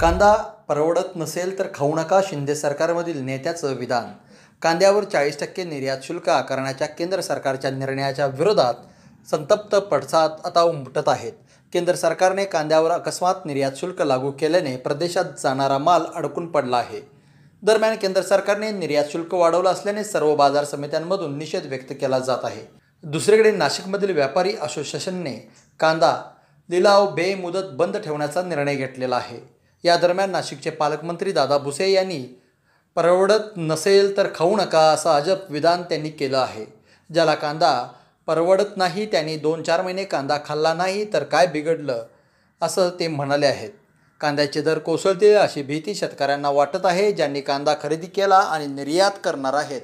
कांदा परवडत नसेल तर खाऊ नका शिंदे सरकारमधील नेत्याचं विधान कांद्यावर चाळीस टक्के निर्यात शुल्क आकारण्याच्या केंद्र सरकारच्या निर्णयाच्या विरोधात संतप्त पडसाद आता उमटत आहेत केंद्र सरकारने कांद्यावर अकस्मात निर्यात शुल्क लागू केल्याने प्रदेशात जाणारा माल अडकून पडला आहे दरम्यान केंद्र सरकारने निर्यात शुल्क वाढवलं असल्याने सर्व बाजार समित्यांमधून निषेध व्यक्त केला जात आहे दुसरीकडे नाशिकमधील व्यापारी असोसिएशनने कांदा लिलाव बेमुदत बंद ठेवण्याचा निर्णय घेतलेला आहे या दरम्यान नाशिकचे पालकमंत्री दादा भुसे यांनी परवडत नसेल तर खाऊ नका असं अजब विधान त्यांनी केलं आहे ज्याला कांदा परवडत नाही त्यांनी दोन चार महिने कांदा खाल्ला नाही तर काय बिघडलं असं ते म्हणाले आहेत कांद्याचे दर कोसळतील अशी भीती शेतकऱ्यांना वाटत आहे ज्यांनी कांदा खरेदी केला आणि निर्यात करणार आहेत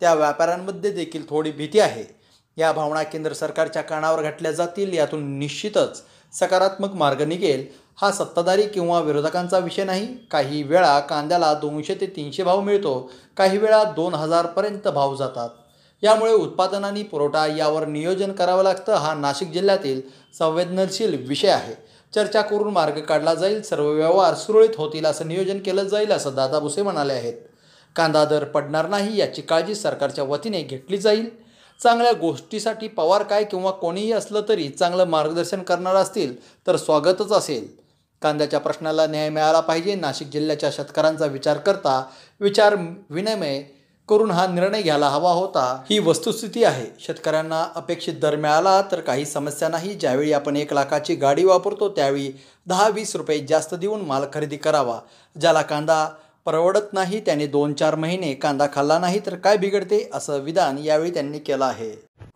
त्या व्यापाऱ्यांमध्ये देखील थोडी भीती आहे या भावना केंद्र सरकारच्या कानावर घातल्या जातील यातून निश्चितच सकारात्मक मार्ग निघेल हा सत्ताधारी किंवा विरोधकांचा विषय नाही काही वेळा कांद्याला दोनशे ते तीनशे भाव मिळतो काही वेळा दोन हजारपर्यंत भाव जातात यामुळे उत्पादन आणि पुरवठा यावर नियोजन करावं लागतं हा नाशिक जिल्ह्यातील संवेदनशील विषय आहे चर्चा करून मार्ग काढला जाईल सर्व व्यवहार सुरळीत होतील असं नियोजन केलं जाईल असं दादा भुसे म्हणाले आहेत कांदा दर पडणार नाही याची काळजी सरकारच्या वतीने घेतली जाईल चांगल्या गोष्टीसाठी पवार काय किंवा कोणीही असलं तरी चांगलं मार्गदर्शन करणार असतील तर स्वागतच असेल कांद्याच्या प्रश्नाला न्याय मिळाला पाहिजे नाशिक जिल्ह्याच्या शेतकऱ्यांचा विचार करता विचार विनिमय करून हा निर्णय घ्यायला हवा होता ही वस्तुस्थिती आहे शेतकऱ्यांना अपेक्षित दर मिळाला तर काही समस्या नाही ज्यावेळी आपण एक लाखाची गाडी वापरतो त्यावेळी दहा वीस रुपये जास्त देऊन माल खरेदी करावा ज्याला कांदा परवडत नाही त्याने दोन चार महिने कांदा खाल्ला नाही तर काय बिघडते असं विधान यावेळी त्यांनी केलं आहे